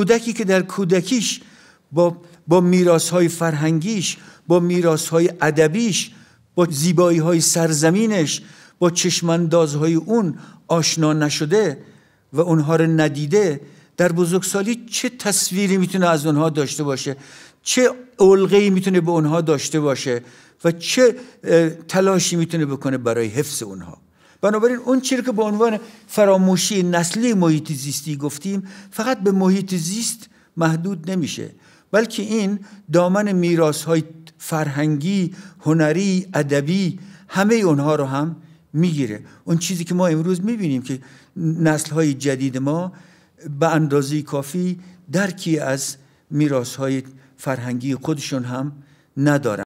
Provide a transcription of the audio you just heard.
کودکی که در کودکیش با با های فرهنگیش با میراس های ادبیش با زیبایی های سرزمینش با چشمانداز های اون آشنا نشده و اونها رو ندیده در بزرگسالی چه تصویری میتونه از اونها داشته باشه چه ای میتونه به اونها داشته باشه و چه تلاشی میتونه بکنه برای حفظ اونها بنابراین اون چیزی که به عنوان فراموشی نسلی محیط زیستی گفتیم فقط به محیط زیست محدود نمیشه بلکه این دامن میراث های فرهنگی، هنری، ادبی همه اونها رو هم میگیره اون چیزی که ما امروز میبینیم که نسل های جدید ما به اندازه کافی درکی از میراث های فرهنگی خودشون هم ندارن